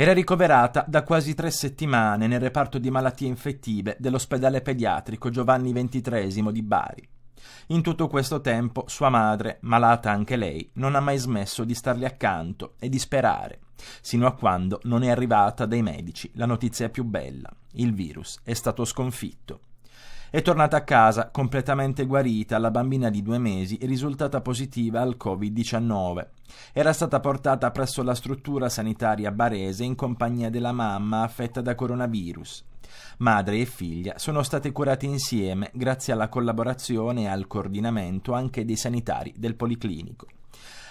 Era ricoverata da quasi tre settimane nel reparto di malattie infettive dell'ospedale pediatrico Giovanni XXIII di Bari. In tutto questo tempo sua madre, malata anche lei, non ha mai smesso di starle accanto e di sperare, sino a quando non è arrivata dai medici la notizia più bella. Il virus è stato sconfitto. È tornata a casa completamente guarita la bambina di due mesi risultata positiva al Covid-19. Era stata portata presso la struttura sanitaria barese in compagnia della mamma affetta da coronavirus. Madre e figlia sono state curate insieme grazie alla collaborazione e al coordinamento anche dei sanitari del Policlinico.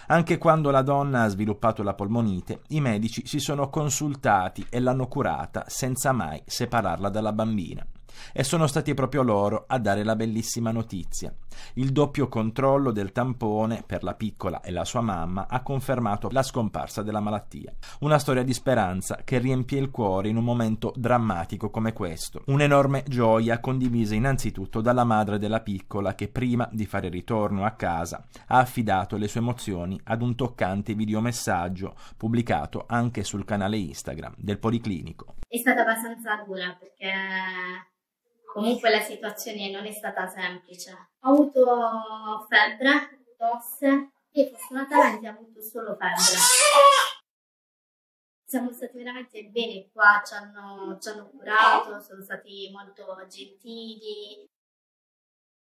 Anche quando la donna ha sviluppato la polmonite, i medici si sono consultati e l'hanno curata senza mai separarla dalla bambina. E sono stati proprio loro a dare la bellissima notizia. Il doppio controllo del tampone per la piccola e la sua mamma ha confermato la scomparsa della malattia. Una storia di speranza che riempie il cuore in un momento drammatico come questo. Un'enorme gioia condivisa innanzitutto dalla madre della piccola che prima di fare ritorno a casa ha affidato le sue emozioni ad un toccante videomessaggio pubblicato anche sul canale Instagram del Policlinico. È stata abbastanza dura perché comunque la situazione non è stata semplice. Ho avuto febbre, tosse e fortunatamente ho avuto solo febbre. Siamo stati veramente bene qua, ci hanno, ci hanno curato, sono stati molto gentili.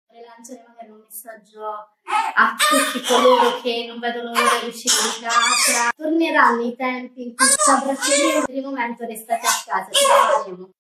Vorrei lanciare magari un messaggio a tutti coloro che non vedono l'ora di uscire di casa. Torneranno i tempi in cui ci abbracceremo, per il momento restate a casa, ci faremo.